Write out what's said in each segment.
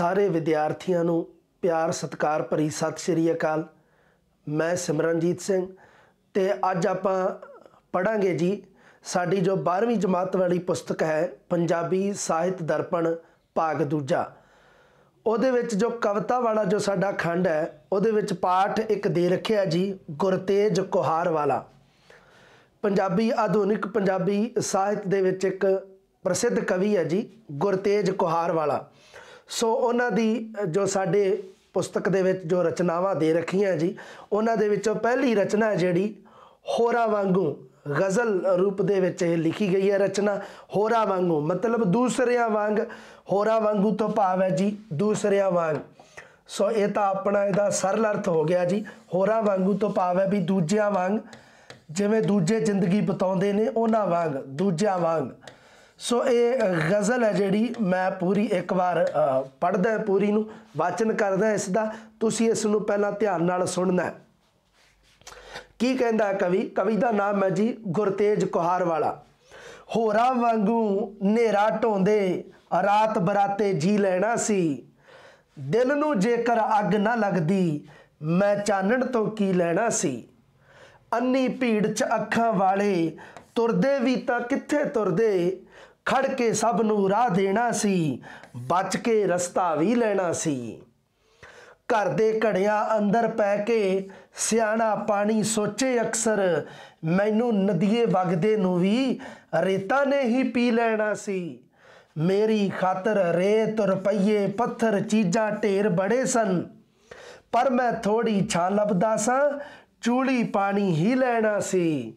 ਸਾਰੇ ਵਿਦਿਆਰਥੀਆਂ ਨੂੰ ਪਿਆਰ ਸਤਿਕਾਰ ਭਰੀ ਸਤਿ ਸ਼੍ਰੀ ਅਕਾਲ ਮੈਂ ਸਿਮਰਨਜੀਤ ਸਿੰਘ ਤੇ ਅੱਜ ਆਪਾਂ ਪੜਾਂਗੇ ਜੀ ਸਾਡੀ ਜੋ 12ਵੀਂ ਜਮਾਤ ਵਾਲੀ ਪੁਸਤਕ ਹੈ ਪੰਜਾਬੀ ਸਾਹਿਤ ਦਰਪਣ ਭਾਗ ਦੂਜਾ ਉਹਦੇ ਵਿੱਚ ਜੋ ਕਵਿਤਾ ਵਾਲਾ ਜੋ ਸਾਡਾ ਖੰਡ ਹੈ ਉਹਦੇ ਵਿੱਚ ਪਾਠ ਇੱਕ ਦੇ ਰੱਖਿਆ ਜੀ ਗੁਰਤੇਜ ਕੋਹਾਰ ਵਾਲਾ ਪੰਜਾਬੀ ਆਧੁਨਿਕ ਪੰਜਾਬੀ ਸਾਹਿਤ ਦੇ ਵਿੱਚ ਇੱਕ ਪ੍ਰਸਿੱਧ ਕਵੀ ਹੈ ਜੀ ਗੁਰਤੇਜ ਕੋਹਾਰ ਵਾਲਾ ਸੋ ਉਹਨਾਂ ਦੀ ਜੋ ਸਾਡੇ ਪੁਸਤਕ ਦੇ ਵਿੱਚ ਜੋ ਰਚਨਾਵਾਂ ਦੇ ਰੱਖੀਆਂ ਜੀ ਉਹਨਾਂ ਦੇ ਵਿੱਚੋਂ ਪਹਿਲੀ ਰਚਨਾ ਜਿਹੜੀ ਹੋਰਾ ਵਾਂਗੂ ਗਜ਼ਲ ਰੂਪ ਦੇ ਵਿੱਚ ਇਹ ਲਿਖੀ ਗਈ ਹੈ ਰਚਨਾ ਹੋਰਾ ਵਾਂਗੂ ਮਤਲਬ ਦੂਸਰਿਆਂ ਵਾਂਗ ਹੋਰਾ ਵਾਂਗੂ ਤੋਂ ਭਾਵ ਹੈ ਜੀ ਦੂਸਰਿਆਂ ਵਾਂਗ ਸੋ ਇਹ ਤਾਂ ਆਪਣਾ ਇਹਦਾ ਸਰਲ ਅਰਥ ਹੋ ਗਿਆ ਜੀ ਹੋਰਾ ਵਾਂਗੂ ਤੋਂ ਭਾਵ ਹੈ ਵੀ ਦੂਜਿਆਂ ਵਾਂਗ ਜਿਵੇਂ ਦੂਜੇ ਜ਼ਿੰਦਗੀ ਬਤਾਉਂਦੇ ਨੇ ਉਹਨਾਂ ਵਾਂਗ ਦੂਜਿਆਂ ਵਾਂਗ ਸੋ ਇਹ ਗਜ਼ਲ ਹੈ ਜਿਹੜੀ ਮੈਂ ਪੂਰੀ ਇੱਕ ਵਾਰ ਪੜਦਾ ਪੂਰੀ ਨੂੰ ਵਾਚਨ ਕਰਦਾ ਇਸ ਦਾ ਤੁਸੀਂ ਇਸ ਨੂੰ ਪਹਿਲਾਂ ਧਿਆਨ ਨਾਲ ਸੁਣਨਾ ਕੀ ਕਹਿੰਦਾ ਕਵੀ ਕਵੀ ਦਾ ਨਾਮ ਹੈ ਜੀ ਗੁਰਤੇਜ ਕੁਹਾਰ ਵਾਲਾ ਹੋਰਾ ਵਾਂਗੂ ਨੇਰਾ ਢੋਂਦੇ ਰਾਤ ਬਰਾਤੇ ਜੀ ਲੈਣਾ ਸੀ ਦਿਲ ਨੂੰ ਜੇਕਰ ਅੱਗ ਨਾ ਲੱਗਦੀ ਮੈਂ ਚਾਨਣ ਤੋਂ ਕੀ ਲੈਣਾ ਸੀ ਅੰਨੀ ਭੀੜ 'ਚ ਅੱਖਾਂ ਵਾਲੇ ਤੁਰਦੇ ਵੀ ਤਾਂ ਕਿੱਥੇ ਤੁਰਦੇ ਖੜ ਕੇ ਸਭ ਨੂੰ ਰਾਹ ਦੇਣਾ ਸੀ ਬਚ ਕੇ ਰਸਤਾ ਵੀ ਲੈਣਾ ਸੀ ਘਰ ਦੇ ਘੜਿਆਂ ਅੰਦਰ ਪੈ ਕੇ ਸਿਆਣਾ ਪਾਣੀ ਸੋਚੇ ਅਕਸਰ ਮੈਨੂੰ ਨਦੀਏ ਵਗਦੇ ਨੂੰ ਵੀ ਰੇਤਾ ਨੇ ਹੀ ਪੀ ਲੈਣਾ ਸੀ ਮੇਰੀ ਖਾਤਰ ਰੇਤ ਰੁਪਈਏ ਪੱਥਰ ਚੀਜ਼ਾਂ ਢੇਰ ਬੜੇ ਸਨ ਪਰ ਮੈਂ ਥੋੜੀ ਛਾਲ ਲੱਭਦਾ ਸਾਂ ਚੂੜੀ ਪਾਣੀ ਹੀ ਲੈਣਾ ਸੀ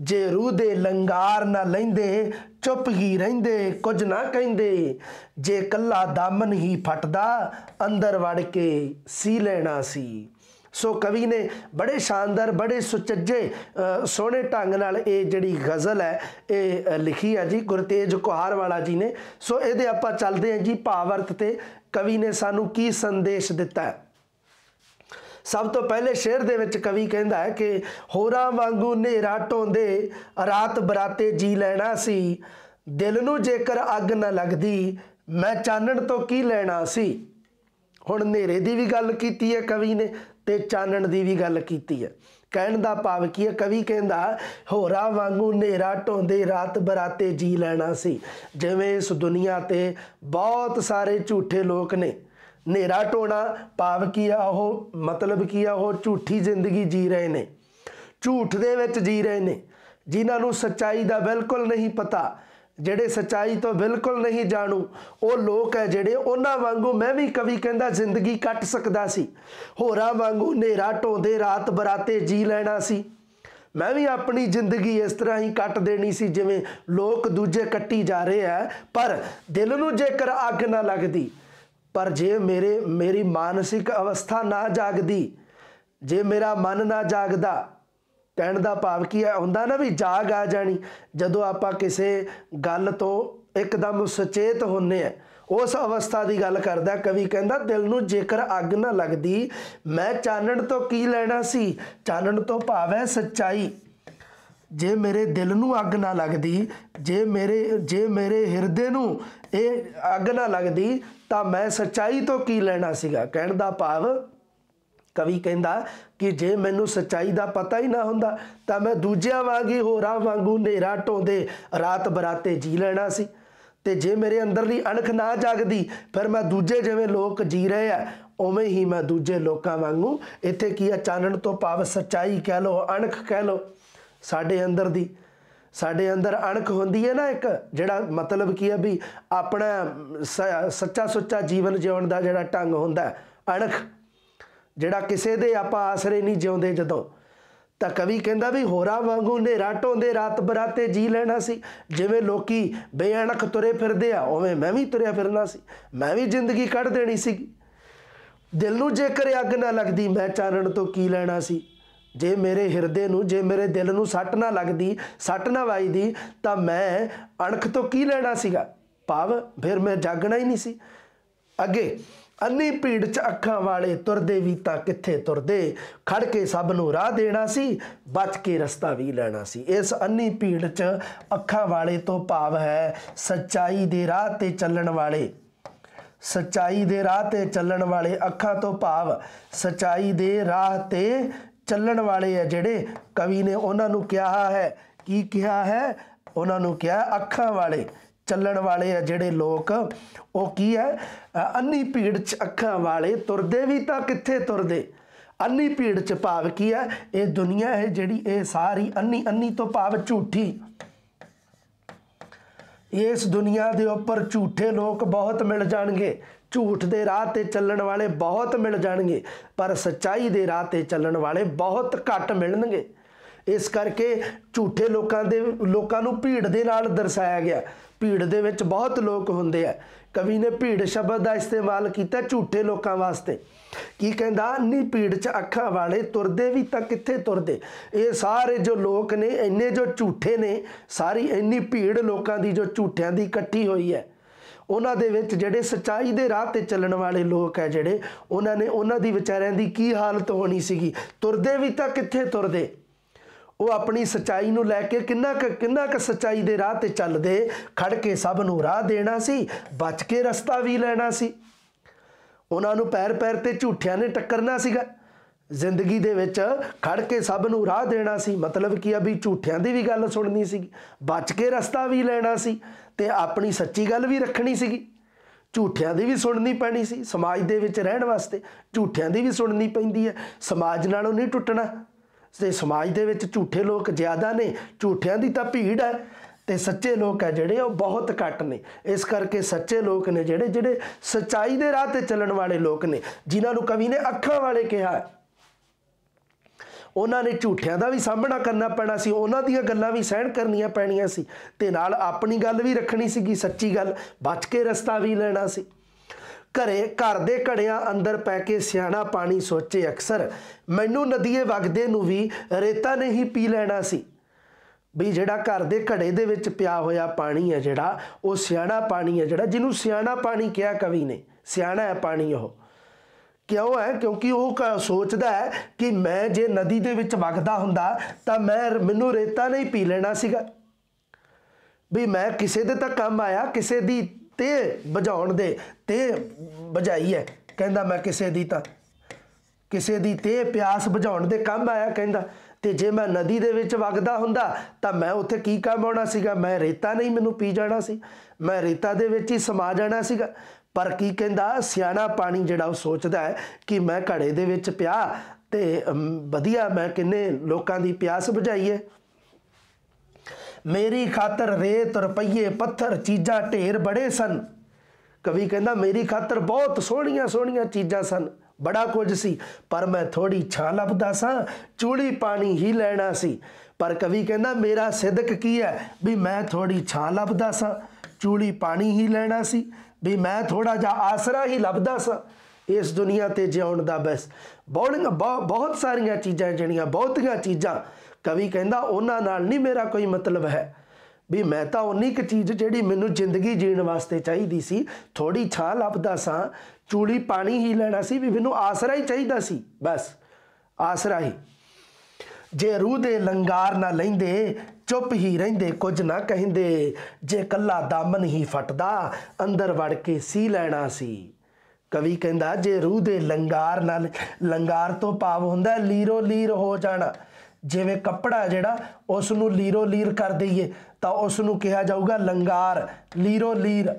ਜੇ ਰੂਹ ਦੇ ਲੰਗਾਰ ਨਾ ਲੈਂਦੇ ਚੁੱਪ ਹੀ ਰਹਿੰਦੇ ਕੁਝ ਨਾ ਕਹਿੰਦੇ ਜੇ ਕੱਲਾ ਦਾਮਨ ਹੀ ਫਟਦਾ ਅੰਦਰ ਵੜ ਕੇ ਸੀ ਲੈਣਾ ਸੀ ਸੋ ਕਵੀ ਨੇ ਬੜੇ ਸ਼ਾਨਦਾਰ ਬੜੇ ਸੁਚੱਜੇ ਸੋਹਣੇ ਢੰਗ ਨਾਲ ਇਹ ਜਿਹੜੀ ਗ਼ਜ਼ਲ ਹੈ ਇਹ ਲਿਖੀ ਹੈ ਜੀ ਗੁਰਤੇਜ ਕੋਹਾਰ ਵਾਲਾ ਜੀ ਨੇ ਸੋ ਇਹਦੇ ਆਪਾਂ ਚੱਲਦੇ ਹਾਂ ਜੀ ਭਾਵਰਤ ਤੇ ਕਵੀ ਨੇ ਸਾਨੂੰ ਕੀ ਸੰਦੇਸ਼ ਦਿੱਤਾ ਹੈ ਸਭ ਤੋਂ ਪਹਿਲੇ ਸ਼ੇਰ ਦੇ ਵਿੱਚ ਕਵੀ ਕਹਿੰਦਾ ਹੈ ਕਿ ਹੋਰਾਂ ਵਾਂਗੂ ਨੇਰਾ ਟੋਂਦੇ ਰਾਤ ਬਰਾਤੇ ਜੀ ਲੈਣਾ ਸੀ ਦਿਲ ਨੂੰ ਜੇਕਰ ਅੱਗ ਨਾ ਲੱਗਦੀ ਮੈਂ ਚਾਨਣ ਤੋਂ ਕੀ ਲੈਣਾ ਸੀ ਹੁਣ ਨੇਰੇ ਦੀ ਵੀ ਗੱਲ ਕੀਤੀ ਹੈ ਕਵੀ ਨੇ ਤੇ ਚਾਨਣ ਦੀ ਵੀ ਗੱਲ ਕੀਤੀ ਹੈ ਕਹਿਣ ਦਾ ਭਾਵ ਕੀ ਹੈ ਕਵੀ ਕਹਿੰਦਾ ਹੋਰਾ ਵਾਂਗੂ ਨੇਰਾ ਟੋਂਦੇ ਰਾਤ ਬਰਾਤੇ ਜੀ ਲੈਣਾ ਸੀ ਜਿਵੇਂ ਇਸ ਦੁਨੀਆ ਤੇ ਬਹੁਤ ਸਾਰੇ ਝੂਠੇ ਲੋਕ ਨੇ ਨੇਰਾ ਟੋਣਾ ਕੀ ਆ ਉਹ ਮਤਲਬ ਕੀਆ ਉਹ ਝੂਠੀ ਜ਼ਿੰਦਗੀ ਜੀ ਰਹੇ ਨੇ ਝੂਠ ਦੇ ਵਿੱਚ ਜੀ ਰਹੇ ਨੇ ਜਿਨ੍ਹਾਂ ਨੂੰ ਸੱਚਾਈ ਦਾ ਬਿਲਕੁਲ ਨਹੀਂ ਪਤਾ ਜਿਹੜੇ ਸਚਾਈ ਤੋਂ ਬਿਲਕੁਲ ਨਹੀਂ ਜਾਣੂ ਉਹ ਲੋਕ ਹੈ ਜਿਹੜੇ ਉਹਨਾਂ ਵਾਂਗੂ ਮੈਂ ਵੀ ਕਵੀ ਕਹਿੰਦਾ ਜ਼ਿੰਦਗੀ ਕੱਟ ਸਕਦਾ ਸੀ ਹੋਰਾਂ ਵਾਂਗੂ ਹਨੇਰਾ ਟੋਂਦੇ ਰਾਤ ਬਰਾਤੇ ਜੀ ਲੈਣਾ ਸੀ ਮੈਂ ਵੀ ਆਪਣੀ ਜ਼ਿੰਦਗੀ ਇਸ ਤਰ੍ਹਾਂ ਹੀ ਕੱਟ ਦੇਣੀ ਸੀ ਜਿਵੇਂ ਲੋਕ ਦੂਜੇ ਕੱਟੀ ਜਾ ਰਹੇ ਆ ਪਰ ਦਿਲ ਨੂੰ ਜੇਕਰ ਅੱਗ ਨਾ ਲੱਗਦੀ ਪਰ ਜੇ ਮੇਰੇ ਮੇਰੀ ਮਾਨਸਿਕ ਅਵਸਥਾ ਨਾ ਜਾਗਦੀ ਜੇ ਮੇਰਾ ਮਨ ਨਾ ਜਾਗਦਾ ਕਹਿਣ ਦਾ ਭਾਵ ਕੀ ਹੈ ਹੁੰਦਾ ਨਾ ਵੀ ਜਾਗ ਆ ਜਾਣੀ ਜਦੋਂ ਆਪਾਂ ਕਿਸੇ ਗੱਲ ਤੋਂ ਇੱਕਦਮ ਸੁਚੇਤ ਹੁੰਨੇ ਆ ਉਸ ਅਵਸਥਾ ਦੀ ਗੱਲ ਕਰਦਾ ਕਵੀ ਕਹਿੰਦਾ ਦਿਲ ਨੂੰ ਜੇਕਰ ਅੱਗ ਨਾ ਲੱਗਦੀ ਮੈਂ ਚਾਨਣ ਤੋਂ ਕੀ ਲੈਣਾ ਸੀ ਚਾਨਣ ਤੋਂ ਭਾਵ ਹੈ ਸੱਚਾਈ ਜੇ ਮੇਰੇ ਦਿਲ ਨੂੰ ਅੱਗ ਨਾ ਲੱਗਦੀ ਜੇ ਮੇਰੇ ਜੇ ਮੇਰੇ ਹਿਰਦੇ ਨੂੰ ਇਹ ਅੱਗ ਨਾ ਲੱਗਦੀ ਤਾਂ ਮੈਂ ਸਚਾਈ ਤੋਂ ਕੀ ਲੈਣਾ ਸੀਗਾ ਕਹਿਣ ਦਾ ਭਾਵ ਕਵੀ ਕਹਿੰਦਾ ਕਿ ਜੇ ਮੈਨੂੰ ਸਚਾਈ ਦਾ ਪਤਾ ਹੀ ਨਾ ਹੁੰਦਾ ਤਾਂ ਮੈਂ ਦੂਜਿਆਂ ਵਾਂਗੀ ਹੋਰਾਂ ਵਾਂਗੂ ਨੇਰਾ ਟੋਂਦੇ ਰਾਤ ਬਰਾਤੇ ਜੀ ਲੈਣਾ ਸੀ ਤੇ ਜੇ ਮੇਰੇ ਅੰਦਰਲੀ ਅਣਖ ਨਾ ਜਾਗਦੀ ਫਿਰ ਮੈਂ ਦੂਜੇ ਜਿਵੇਂ ਲੋਕ ਜੀ ਰਹੇ ਆ ਉਵੇਂ ਹੀ ਮੈਂ ਦੂਜੇ ਲੋਕਾਂ ਵਾਂਗੂ ਇੱਥੇ ਕੀ ਆ ਚਾਨਣ ਤੋਂ ਪਾਵ ਸਚਾਈ ਕਹਿ ਲੋ ਅਣਖ ਕਹਿ ਲੋ ਸਾਡੇ ਅੰਦਰ ਦੀ ਸਾਡੇ ਅੰਦਰ ਅਣਖ ਹੁੰਦੀ ਹੈ ਨਾ ਇੱਕ ਜਿਹੜਾ ਮਤਲਬ ਕੀ ਹੈ ਵੀ ਆਪਣਾ ਸੱਚਾ ਸੁੱਚਾ ਜੀਵਨ ਜਿਉਣ ਦਾ ਜਿਹੜਾ ਢੰਗ ਹੁੰਦਾ ਅਣਖ ਜਿਹੜਾ ਕਿਸੇ ਦੇ ਆਪਾਂ ਆਸਰੇ ਨਹੀਂ ਜਿਉਂਦੇ ਜਦੋਂ ਤਾਂ ਕਵੀ ਕਹਿੰਦਾ ਵੀ ਹੋਰਾ ਵਾਂਗੂ ਹਨੇਰਾ ਢੋਂਦੇ ਰਾਤ ਬਰਾਤੇ ਜੀ ਲੈਣਾ ਸੀ ਜਿਵੇਂ ਲੋਕੀ ਬੇਅਣਖ ਤੁਰੇ ਫਿਰਦੇ ਆ ਉਵੇਂ ਮੈਂ ਵੀ ਤੁਰਿਆ ਫਿਰਨਾ ਸੀ ਮੈਂ ਵੀ ਜ਼ਿੰਦਗੀ ਕੱਢ ਦੇਣੀ ਸੀ ਦਿਲ ਨੂੰ ਜੇਕਰ ਅੱਗ ਨਾ ਲੱਗਦੀ ਮੈਂ ਚਾਨਣ ਤੋਂ ਕੀ ਲੈਣਾ ਸੀ ਜੇ ਮੇਰੇ ਹਿਰਦੇ ਨੂੰ ਜੇ ਮੇਰੇ ਦਿਲ ਨੂੰ ਸੱਟ ਨਾ ਲੱਗਦੀ ਸੱਟ ਨਾ ਵੱਜਦੀ ਤਾਂ ਮੈਂ ਅਣਖ ਤੋਂ ਕੀ ਲੈਣਾ ਸੀਗਾ ਭਾਵ ਫਿਰ ਮੈਂ ਜਾਗਣਾ ਹੀ ਨਹੀਂ ਸੀ ਅੱਗੇ ਅੰਨੀ ਭੀੜ ਚ ਅੱਖਾਂ ਵਾਲੇ ਤੁਰਦੇ ਵੀ ਤਾਂ ਕਿੱਥੇ ਤੁਰਦੇ ਖੜ ਕੇ ਸਭ ਨੂੰ ਰਾਹ ਦੇਣਾ ਸੀ ਬਚ ਕੇ ਰਸਤਾ ਵੀ ਲੈਣਾ ਸੀ ਇਸ ਅੰਨੀ ਭੀੜ ਚ ਅੱਖਾਂ ਵਾਲੇ ਤੋਂ ਭਾਵ ਹੈ ਸਚਾਈ ਦੇ ਰਾਹ ਤੇ ਚੱਲਣ ਵਾਲੇ ਸਚਾਈ ਦੇ ਰਾਹ ਤੇ ਚੱਲਣ ਵਾਲੇ ਅੱਖਾਂ ਤੋਂ ਭਾਵ ਸਚਾਈ ਦੇ ਰਾਹ ਤੇ ਚੱਲਣ ਵਾਲੇ ਆ ਜਿਹੜੇ ਕਵੀ ਨੇ ਉਹਨਾਂ ਨੂੰ ਕਿਹਾ ਹੈ ਕੀ ਕਿਹਾ ਹੈ ਉਹਨਾਂ ਨੂੰ ਕਿਹਾ ਅੱਖਾਂ ਵਾਲੇ ਚੱਲਣ ਵਾਲੇ ਆ ਜਿਹੜੇ ਲੋਕ ਉਹ ਕੀ ਹੈ ਅੰਨੀ ਭੀੜ ਚ ਅੱਖਾਂ ਵਾਲੇ ਤੁਰਦੇ ਵੀ ਤਾਂ ਕਿੱਥੇ ਤੁਰਦੇ ਅੰਨੀ ਭੀੜ ਚ ਭਾਵ ਕੀ ਹੈ ਇਹ ਦੁਨੀਆ ਹੈ ਜਿਹੜੀ ਇਹ ਸਾਰੀ ਅੰਨੀ ਅੰਨੀ ਤੋਂ ਭਾਵ ਝੂਠੀ ਇਸ ਦੁਨੀਆ ਦੇ ਉੱਪਰ ਝੂਠੇ ਲੋਕ ਬਹੁਤ ਮਿਲ ਜਾਣਗੇ ਝੂਠ ਦੇ ਰਾਹ ਤੇ ਚੱਲਣ ਵਾਲੇ ਬਹੁਤ ਮਿਲ ਜਾਣਗੇ ਪਰ ਸੱਚਾਈ ਦੇ ਰਾਹ ਤੇ ਚੱਲਣ ਵਾਲੇ ਬਹੁਤ ਘੱਟ ਮਿਲਣਗੇ ਇਸ ਕਰਕੇ ਝੂਠੇ ਲੋਕਾਂ ਦੇ ਲੋਕਾਂ ਨੂੰ ਭੀੜ ਦੇ ਨਾਲ ਦਰਸਾਇਆ ਗਿਆ ਭੀੜ ਦੇ ਵਿੱਚ ਬਹੁਤ ਲੋਕ ਹੁੰਦੇ ਆ ਕਵੀ ਨੇ ਭੀੜ ਸ਼ਬਦ ਦਾ ਇਸਤੇਮਾਲ ਕੀਤਾ ਝੂਠੇ ਲੋਕਾਂ ਵਾਸਤੇ ਕੀ ਕਹਿੰਦਾ ਨਹੀਂ ਭੀੜ 'ਚ ਅੱਖਾਂ ਵਾਲੇ ਤੁਰਦੇ ਵੀ ਤਾਂ ਕਿੱਥੇ ਤੁਰਦੇ ਇਹ ਸਾਰੇ ਜੋ ਲੋਕ ਨੇ ਇੰਨੇ ਜੋ ਝੂਠੇ ਨੇ ਸਾਰੀ ਇੰਨੀ ਭੀੜ ਲੋਕਾਂ ਦੀ ਜੋ ਝੂਠਿਆਂ ਦੀ ਇਕੱਠੀ ਹੋਈ ਹੈ ਉਹਨਾਂ ਦੇ ਵਿੱਚ ਜਿਹੜੇ ਸਚਾਈ ਦੇ ਰਾਹ ਤੇ ਚੱਲਣ ਵਾਲੇ ਲੋਕ ਹੈ ਜਿਹੜੇ ਉਹਨਾਂ ਨੇ ਉਹਨਾਂ ਦੀ ਵਿਚਾਰਿਆਂ ਦੀ ਕੀ ਹਾਲਤ ਹੋਣੀ ਸੀਗੀ ਤੁਰਦੇ ਵੀ ਤਾਂ ਕਿੱਥੇ ਤੁਰਦੇ ਉਹ ਆਪਣੀ ਸਚਾਈ ਨੂੰ ਲੈ ਕੇ ਕਿੰਨਾ ਕਿੰਨਾ ਕ ਸਚਾਈ ਦੇ ਰਾਹ ਤੇ ਚੱਲਦੇ ਖੜ ਕੇ ਸਭ ਨੂੰ ਰਾਹ ਦੇਣਾ ਸੀ ਬਚ ਕੇ ਰਸਤਾ ਵੀ ਲੈਣਾ ਸੀ ਉਹਨਾਂ ਨੂੰ ਪੈਰ ਪੈਰ ਤੇ ਝੂਠਿਆਂ ਨੇ ਟੱਕਰਨਾ ਸੀਗਾ ਜ਼ਿੰਦਗੀ ਦੇ ਵਿੱਚ ਖੜ ਕੇ ਸਭ ਨੂੰ ਰਾਹ ਦੇਣਾ ਸੀ ਮਤਲਬ ਕੀ ਆ ਵੀ ਝੂਠਿਆਂ ਦੀ ਵੀ ਗੱਲ ਸੁਣਨੀ ਸੀ ਬਚ ਕੇ ਰਸਤਾ ਵੀ ਲੈਣਾ ਸੀ ਤੇ ਆਪਣੀ ਸੱਚੀ ਗੱਲ ਵੀ ਰੱਖਣੀ ਸੀਗੀ ਝੂਠਿਆਂ ਦੀ ਵੀ ਸੁਣਨੀ ਪੈਣੀ ਸੀ ਸਮਾਜ ਦੇ ਵਿੱਚ ਰਹਿਣ ਵਾਸਤੇ ਝੂਠਿਆਂ ਦੀ ਵੀ ਸੁਣਨੀ ਪੈਂਦੀ ਹੈ ਸਮਾਜ ਨਾਲੋਂ ਨਹੀਂ ਟੁੱਟਣਾ ਤੇ ਸਮਾਜ ਦੇ ਵਿੱਚ ਝੂਠੇ ਲੋਕ ਜ਼ਿਆਦਾ ਨੇ ਝੂਠਿਆਂ ਦੀ ਤਾਂ ਭੀੜ ਹੈ ਤੇ ਸੱਚੇ ਲੋਕ ਹੈ ਜਿਹੜੇ ਉਹ ਬਹੁਤ ਘੱਟ ਨੇ ਇਸ ਕਰਕੇ ਸੱਚੇ ਲੋਕ ਨੇ ਜਿਹੜੇ ਜਿਹੜੇ ਸਚਾਈ ਦੇ ਰਾਹ ਤੇ ਚੱਲਣ ਵਾਲੇ ਲੋਕ ਨੇ ਜਿਨ੍ਹਾਂ ਨੂੰ ਕਵੀ ਨੇ ਅੱਖਾਂ ਵਾਲੇ ਕਿਹਾ ਹੈ ਉਹਨਾਂ ਨੇ ਝੂਠਿਆਂ ਦਾ ਵੀ ਸਾਹਮਣਾ ਕਰਨਾ ਪੈਣਾ ਸੀ ਉਹਨਾਂ ਦੀਆਂ ਗੱਲਾਂ ਵੀ ਸਹਿਣ ਕਰਨੀਆਂ ਪੈਣੀਆਂ ਸੀ ਤੇ ਨਾਲ ਆਪਣੀ ਗੱਲ ਵੀ ਰੱਖਣੀ ਸੀਗੀ ਸੱਚੀ ਗੱਲ ਬਚ ਕੇ ਰਸਤਾ ਵੀ ਲੈਣਾ ਸੀ ਘਰੇ ਘਰ ਦੇ ਘੜਿਆਂ ਅੰਦਰ ਪੈ ਕੇ ਸਿਆਣਾ ਪਾਣੀ ਸੋਚੇ ਅਕਸਰ ਮੈਨੂੰ ਨਦੀਏ ਵਗਦੇ ਨੂੰ ਵੀ ਰੇਤਾ ਨਹੀਂ ਪੀ ਲੈਣਾ ਸੀ ਵੀ ਜਿਹੜਾ ਘਰ ਦੇ ਘੜੇ ਦੇ ਵਿੱਚ ਪਿਆ ਹੋਇਆ ਪਾਣੀ ਹੈ ਜਿਹੜਾ ਉਹ ਸਿਆਣਾ ਪਾਣੀ ਹੈ ਜਿਹੜਾ ਜਿਹਨੂੰ ਸਿਆਣਾ ਪਾਣੀ ਕਿਹਾ ਕਵੀ ਨੇ ਸਿਆਣਾ ਹੈ ਪਾਣੀ ਉਹ ਕਿਉਂ ਹੈ ਕਿਉਂਕਿ ਉਹ ਸੋਚਦਾ ਹੈ ਕਿ ਮੈਂ ਜੇ ਨਦੀ ਦੇ ਵਿੱਚ ਵਗਦਾ ਹੁੰਦਾ ਤਾਂ ਮੈਂ ਮੈਨੂੰ ਰੇਤਾ ਨਹੀਂ ਪੀ ਲੈਣਾ ਸੀਗਾ ਵੀ ਮੈਂ ਕਿਸੇ ਦੇ ਤਾਂ ਕੰਮ ਆਇਆ ਕਿਸੇ ਦੀ ਤੇ ਵਜਾਉਣ ਦੇ ਤੇ ਵਜਾਈ ਹੈ ਕਹਿੰਦਾ ਮੈਂ ਕਿਸੇ ਦੀ ਤਾਂ ਕਿਸੇ ਦੀ ਤੇ ਪਿਆਸ ਬੁਝਾਉਣ ਦੇ ਕੰਮ ਆਇਆ ਕਹਿੰਦਾ ਤੇ ਜੇ ਮੈਂ ਨਦੀ ਦੇ ਵਿੱਚ ਵਗਦਾ ਹੁੰਦਾ ਤਾਂ ਮੈਂ ਉੱਥੇ ਕੀ ਕੰਮ ਆਉਣਾ ਸੀਗਾ ਮੈਂ ਰੇਤਾ ਨਹੀਂ ਮੈਨੂੰ ਪੀ ਜਾਣਾ ਸੀ ਮੈਂ ਰੇਤਾ ਦੇ ਵਿੱਚ ਹੀ ਸਮਾ ਜਾਣਾ ਸੀਗਾ ਪਰ ਕੀ ਕਹਿੰਦਾ ਸਿਆਣਾ ਪਾਣੀ ਜਿਹੜਾ ਉਹ ਸੋਚਦਾ ਕਿ ਮੈਂ ਘੜੇ ਦੇ ਵਿੱਚ ਪਿਆ ਤੇ ਵਧੀਆ ਮੈਂ ਕਿੰਨੇ ਲੋਕਾਂ ਦੀ ਪਿਆਸ ਬੁਝਾਈਏ ਮੇਰੀ ਖਾਤਰ ਰੇਤ ਰੁਪਈਏ ਪੱਥਰ ਚੀਜ਼ਾਂ ਢੇਰ ਬੜੇ ਸਨ ਕਵੀ ਕਹਿੰਦਾ ਮੇਰੀ ਖਾਤਰ ਬਹੁਤ ਸੋਹਣੀਆਂ ਸੋਹਣੀਆਂ ਚੀਜ਼ਾਂ ਸਨ ਬੜਾ ਕੁਝ ਸੀ ਪਰ ਮੈਂ ਥੋੜੀ ਛਾਂ ਲੱਭਦਾ ਸਾਂ ਚੂੜੀ ਪਾਣੀ ਹੀ ਲੈਣਾ ਸੀ ਪਰ ਕਵੀ ਕਹਿੰਦਾ ਮੇਰਾ ਸਿੱਧਕ ਕੀ ਹੈ ਵੀ ਮੈਂ ਥੋੜੀ ਛਾਂ ਲੱਭਦਾ ਸਾਂ ਚੂੜੀ ਪਾਣੀ ਹੀ ਲੈਣਾ ਸੀ ਵੀ ਮੈਂ ਥੋੜਾ ਜਿਹਾ ਆਸਰਾ ਹੀ ਲੱਭਦਾ ਸਾਂ ਇਸ ਦੁਨੀਆ ਤੇ ਜਿਉਣ ਦਾ ਬਸ ਬਹੁਤ ਸਾਰੀਆਂ ਚੀਜ਼ਾਂ ਜਿਹੜੀਆਂ ਬਹੁਤੀਆਂ ਚੀਜ਼ਾਂ ਕਵੀ ਕਹਿੰਦਾ ਉਹਨਾਂ ਨਾਲ ਨਹੀਂ ਮੇਰਾ ਕੋਈ ਮਤਲਬ ਹੈ ਵੀ ਮੈਂ ਤਾਂ ਉਨੀ ਕੁ ਚੀਜ਼ ਜਿਹੜੀ ਮੈਨੂੰ ਜ਼ਿੰਦਗੀ ਜੀਣ ਵਾਸਤੇ ਚਾਹੀਦੀ ਸੀ ਥੋੜੀ ਛਾਂ ਲੱਭਦਾ ਸਾਂ ਚੂੜੀ ਪਾਣੀ ਹੀ ਲੈਣਾ ਸੀ ਵੀ ਮੈਨੂੰ ਆਸਰਾ ਹੀ ਚਾਹੀਦਾ ਸੀ ਬਸ ਆਸਰਾ ਹੀ ਜੇ ਰੂਹ ਦੇ ਲੰਗਾਰ ਨਾ ਲੈਂਦੇ ਚੁੱਪ ਹੀ ਰਹਿੰਦੇ ਕੁਝ ਨਾ ਕਹਿੰਦੇ ਜੇ ਕੱਲਾ ਦਮਨ ਹੀ ਫਟਦਾ ਅੰਦਰ ਵੜ ਕੇ ਸੀ ਲੈਣਾ ਸੀ ਕਵੀ ਕਹਿੰਦਾ ਜੇ ਰੂਹ ਦੇ ਲੰਗਾਰ ਨਾਲ ਲੰਗਾਰ ਤੋਂ ਪਾਵ ਹੁੰਦਾ ਲੀਰੋ ਲੀਰ ਹੋ ਜਾਣਾ ਜਿਵੇਂ ਕੱਪੜਾ ਜਿਹੜਾ ਉਸ ਨੂੰ ਲੀਰੋ ਲੀਰ ਕਰ ਦਈਏ ਤਾਂ ਉਸ ਨੂੰ ਕਿਹਾ ਜਾਊਗਾ ਲੰਗਾਰ ਲੀਰੋ ਲੀਰ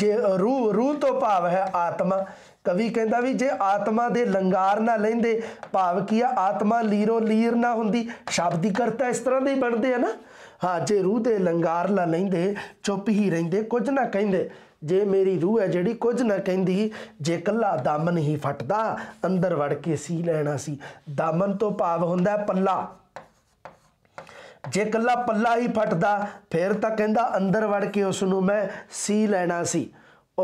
ਜੇ ਰੂਹ ਰੂਹ ਤੋਂ ਭਾਵ ਹੈ ਆਤਮਾ ਕਵੀ ਕਹਿੰਦਾ ਵੀ ਜੇ ਆਤਮਾ ਦੇ ਲੰਗਾਰ ਨਾ ਲੈਂਦੇ ਭਾਵ ਕੀ ਆ ਆਤਮਾ ਲੀਰੋ ਲੀਰ ਨਾ ਹੁੰਦੀ ਸ਼ਬਦੀ ਕਰਤਾ ਇਸ ਤਰ੍ਹਾਂ ਦੇ ਹੀ ਬਣਦੇ ਆ ਨਾ ਹਾਂ ਜੇ ਰੂਹ ਦੇ ਲੰਗਾਰ ਨਾ ਲੈਂਦੇ ਚੁੱਪ ਹੀ ਰਹਿੰਦੇ ਕੁਝ ਨਾ ਕਹਿੰਦੇ ਜੇ ਮੇਰੀ ਰੂਹ ਹੈ ਜਿਹੜੀ ਕੁਝ ਨਾ ਕਹਿੰਦੀ ਜੇ ਕੱਲਾ ਦਮਨ ਹੀ ਫਟਦਾ ਅੰਦਰ ਵੜ ਕੇ ਸੀ ਲੈਣਾ ਸੀ ਦਮਨ ਤੋਂ ਭਾਵ ਹੁੰਦਾ ਪੱਲਾ ਜੇ ਕੱਲਾ ਪੱਲਾ ਹੀ ਫਟਦਾ ਫਿਰ ਤਾਂ ਕਹਿੰਦਾ ਅੰਦਰ ਵੜ ਕੇ ਉਸ ਨੂੰ ਮੈਂ ਸੀ ਲੈਣਾ ਸੀ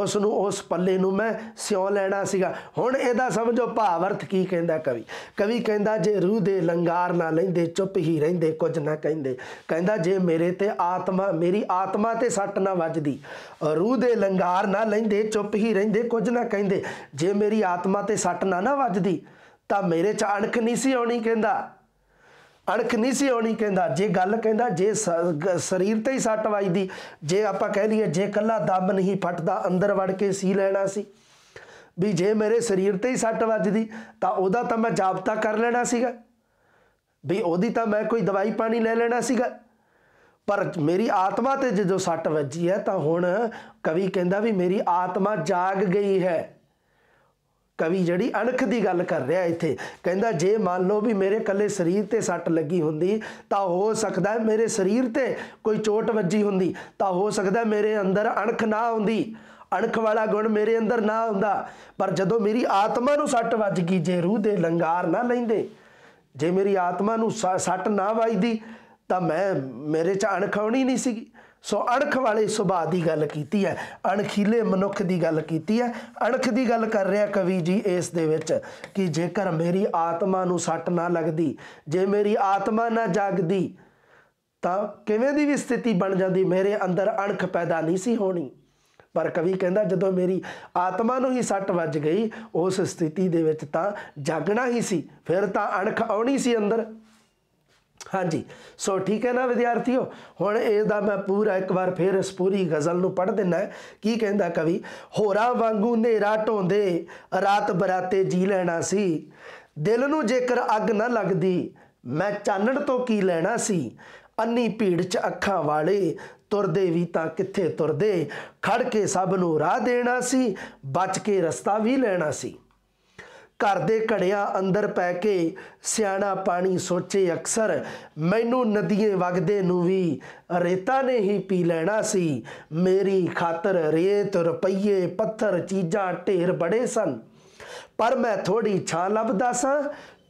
ਉਸ ਨੂੰ ਉਸ ਪੱਲੇ ਨੂੰ ਮੈਂ ਸਿਉ ਲੈਣਾ ਸੀਗਾ ਹੁਣ ਇਹਦਾ ਸਮਝੋ ਭਾਵ ਅਰਥ ਕੀ ਕਹਿੰਦਾ ਕਵੀ ਕਵੀ ਕਹਿੰਦਾ ਜੇ ਰੂਹ ਦੇ ਲੰਗਾਰ ਨਾ ਲੈਂਦੇ ਚੁੱਪ ਹੀ ਰਹਿੰਦੇ ਕੁਝ ਨਾ ਕਹਿੰਦੇ ਕਹਿੰਦਾ ਜੇ ਮੇਰੇ ਤੇ ਆਤਮਾ ਮੇਰੀ ਆਤਮਾ ਤੇ ਸੱਟ ਨਾ ਵੱਜਦੀ ਰੂਹ ਦੇ ਲੰਗਾਰ ਨਾ ਲੈਂਦੇ ਚੁੱਪ ਹੀ ਰਹਿੰਦੇ ਕੁਝ ਨਾ ਕਹਿੰਦੇ ਜੇ ਮੇਰੀ ਆਤਮਾ ਤੇ ਸੱਟ ਨਾ ਨਾ ਵੱਜਦੀ ਤਾਂ ਮੇਰੇ ਚ ਅਣਖ ਨਹੀਂ ਸੀ ਆਉਣੀ ਕਹਿੰਦਾ ਅੜਕ ਨਹੀਂ ਸੀ ਹੋਣੀ ਕਹਿੰਦਾ ਜੇ ਗੱਲ ਕਹਿੰਦਾ ਜੇ ਸਰੀਰ ਤੇ ਹੀ ਸੱਟ ਵੱਜਦੀ ਜੇ ਆਪਾਂ ਕਹਿ ਲਈਏ ਜੇ ਕੱਲਾ ਦਮ ਨਹੀਂ ਫਟਦਾ ਅੰਦਰ ਵੜ ਕੇ ਸੀ ਲੈਣਾ ਸੀ ਵੀ ਜੇ ਮੇਰੇ ਸਰੀਰ ਤੇ ਹੀ ਸੱਟ ਵੱਜਦੀ ਤਾਂ ਉਹਦਾ ਤਾਂ ਮੈਂ ਜਾਬਤਾ ਕਰ ਲੈਣਾ ਸੀਗਾ ਵੀ ਉਹਦੀ ਤਾਂ ਮੈਂ ਕੋਈ ਦਵਾਈ ਪਾਣੀ ਲੈ ਲੈਣਾ ਸੀਗਾ ਪਰ ਮੇਰੀ ਆਤਮਾ ਤੇ ਜਦੋਂ ਸੱਟ ਵੱਜੀ ਹੈ ਤਾਂ ਹੁਣ ਕਵੀ ਕਹਿੰਦਾ ਵੀ ਮੇਰੀ ਆਤਮਾ ਜਾਗ ਗਈ ਹੈ ਕਵੀ ਜਿਹੜੀ ਅਣਖ ਦੀ ਗੱਲ ਕਰ ਰਿਹਾ ਇੱਥੇ ਕਹਿੰਦਾ ਜੇ ਮੰਨ ਲਓ ਵੀ ਮੇਰੇ ਕੱਲੇ ਸਰੀਰ ਤੇ ਸੱਟ ਲੱਗੀ ਹੁੰਦੀ ਤਾਂ ਹੋ ਸਕਦਾ ਹੈ ਮੇਰੇ ਸਰੀਰ ਤੇ ਕੋਈ ਚੋਟ ਵੱਜੀ ਹੁੰਦੀ ਤਾਂ ਹੋ ਸਕਦਾ ਮੇਰੇ ਅੰਦਰ ਅਣਖ ਨਾ ਹੁੰਦੀ ਅਣਖ ਵਾਲਾ ਗੁਣ ਮੇਰੇ ਅੰਦਰ ਨਾ ਹੁੰਦਾ ਪਰ ਜਦੋਂ ਮੇਰੀ ਆਤਮਾ ਨੂੰ ਸੱਟ ਵੱਜ ਗਈ ਜੇ ਰੂਹ ਦੇ ਲੰਗਾਰ ਨਾ ਲੈਂਦੇ ਜੇ ਮੇਰੀ ਆਤਮਾ ਨੂੰ ਸੱਟ ਨਾ ਵੱਜਦੀ ਤਾਂ ਮੈਂ ਮੇਰੇ ਚ ਅਣਖ ਆਉਣੀ ਨਹੀਂ ਸੀਗੀ ਸੋ ਅਣਖ ਵਾਲੇ ਸੁਭਾਅ ਦੀ ਗੱਲ ਕੀਤੀ ਹੈ ਅਣਖੀਲੇ ਮਨੁੱਖ ਦੀ ਗੱਲ ਕੀਤੀ ਹੈ ਅਣਖ ਦੀ ਗੱਲ ਕਰ ਰਿਹਾ ਕਵੀ ਜੀ ਇਸ ਦੇ ਵਿੱਚ ਕਿ ਜੇਕਰ ਮੇਰੀ ਆਤਮਾ ਨੂੰ ਸੱਟ ਨਾ ਲੱਗਦੀ ਜੇ ਮੇਰੀ ਆਤਮਾ ਨਾ ਜਾਗਦੀ ਤਾਂ ਕਿਵੇਂ ਦੀ ਵੀ ਸਥਿਤੀ ਬਣ ਜਾਂਦੀ ਮੇਰੇ ਅੰਦਰ ਅਣਖ ਪੈਦਾ ਨਹੀਂ ਸੀ ਹੋਣੀ ਪਰ ਕਵੀ ਕਹਿੰਦਾ ਜਦੋਂ ਮੇਰੀ ਆਤਮਾ ਨੂੰ ਹੀ ਸੱਟ ਵੱਜ ਗਈ ਉਸ ਸਥਿਤੀ ਦੇ ਵਿੱਚ ਤਾਂ ਜਾਗਣਾ ਹੀ ਸੀ ਫਿਰ ਤਾਂ ਅਣਖ ਆਉਣੀ ਸੀ ਅੰਦਰ ਹਾਂਜੀ ਸੋ ਠੀਕ ਹੈ ਨਾ ਵਿਦਿਆਰਥੀਓ ਹੁਣ ਇਹਦਾ ਮੈਂ ਪੂਰਾ ਇੱਕ ਵਾਰ ਫੇਰ ਇਸ ਪੂਰੀ ਗ਼ਜ਼ਲ ਨੂੰ ਪੜ੍ਹ ਦਿੰਨਾ ਕੀ ਕਹਿੰਦਾ ਕਵੀ ਹੋਰਾ ਵਾਂਗੂ ਨੇਰਾ ਢੋਂਦੇ ਰਾਤ ਬਰਾਤੇ ਜੀ ਲੈਣਾ ਸੀ ਦਿਲ ਨੂੰ ਜੇਕਰ ਅੱਗ ਨਾ ਲੱਗਦੀ ਮੈਂ ਚਾਨਣ ਤੋਂ ਕੀ ਲੈਣਾ ਸੀ ਅੰਨੀ ਭੀੜ 'ਚ ਅੱਖਾਂ ਵਾਲੇ ਤੁਰਦੇ ਵੀ ਤਾਂ ਕਿੱਥੇ ਤੁਰਦੇ ਖੜ ਕੇ ਸਭ ਨੂੰ ਰਾਹ ਦੇਣਾ ਸੀ ਬਚ ਕੇ ਰਸਤਾ ਵੀ ਲੈਣਾ ਸੀ ਘਰ ਦੇ ਘੜਿਆ ਅੰਦਰ ਪੈ ਕੇ ਸਿਆਣਾ ਪਾਣੀ ਸੋਚੇ ਅਕਸਰ ਮੈਨੂੰ ਨਦੀਆਂ ਵਗਦੇ ਨੂੰ ਵੀ ਰੇਤਾ ਨੇ ਹੀ ਪੀ ਲੈਣਾ ਸੀ ਮੇਰੀ ਖਾਤਰ ਰੇਤ ਰੁਪਈਏ ਪੱਥਰ ਚੀਜ਼ਾਂ ਢੇਰ ਬੜੇ ਸਨ ਪਰ ਮੈਂ ਥੋੜੀ ਛਾਂ ਲੱਭਦਾ ਸਾਂ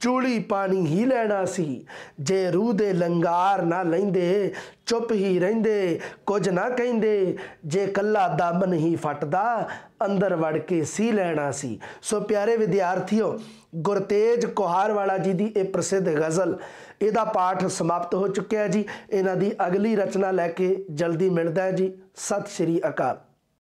ਚੂਲੀ ਪਾਣੀ ਹੀ ਲੈਣਾ ਸੀ ਜੇ ਰੂਹ ਦੇ ਲੰਗਾਰ ਨਾ ਲੈਂਦੇ ਚੁੱਪ ਹੀ ਰਹਿੰਦੇ ਕੁਝ ਨਾ ਕਹਿੰਦੇ ਜੇ ਕੱਲਾ ਦਮ ਨਹੀਂ ਫਟਦਾ ਅੰਦਰ ਵੜ ਕੇ ਸੀ ਲੈਣਾ ਸੀ ਸੋ ਪਿਆਰੇ ਵਿਦਿਆਰਥੀਓ ਗੁਰਤੇਜ ਕੋਹਾਰ ਵਾਲਾ ਜੀ ਦੀ ਇਹ ਪ੍ਰਸਿੱਧ ਗਜ਼ਲ ਇਹਦਾ ਪਾਠ ਸਮਾਪਤ ਹੋ ਚੁੱਕਿਆ ਜੀ ਇਹਨਾਂ ਦੀ ਅਗਲੀ ਰਚਨਾ ਲੈ ਕੇ ਜਲਦੀ ਮਿਲਦਾ ਜੀ ਸਤਿ ਸ਼੍ਰੀ ਅਕਾਲ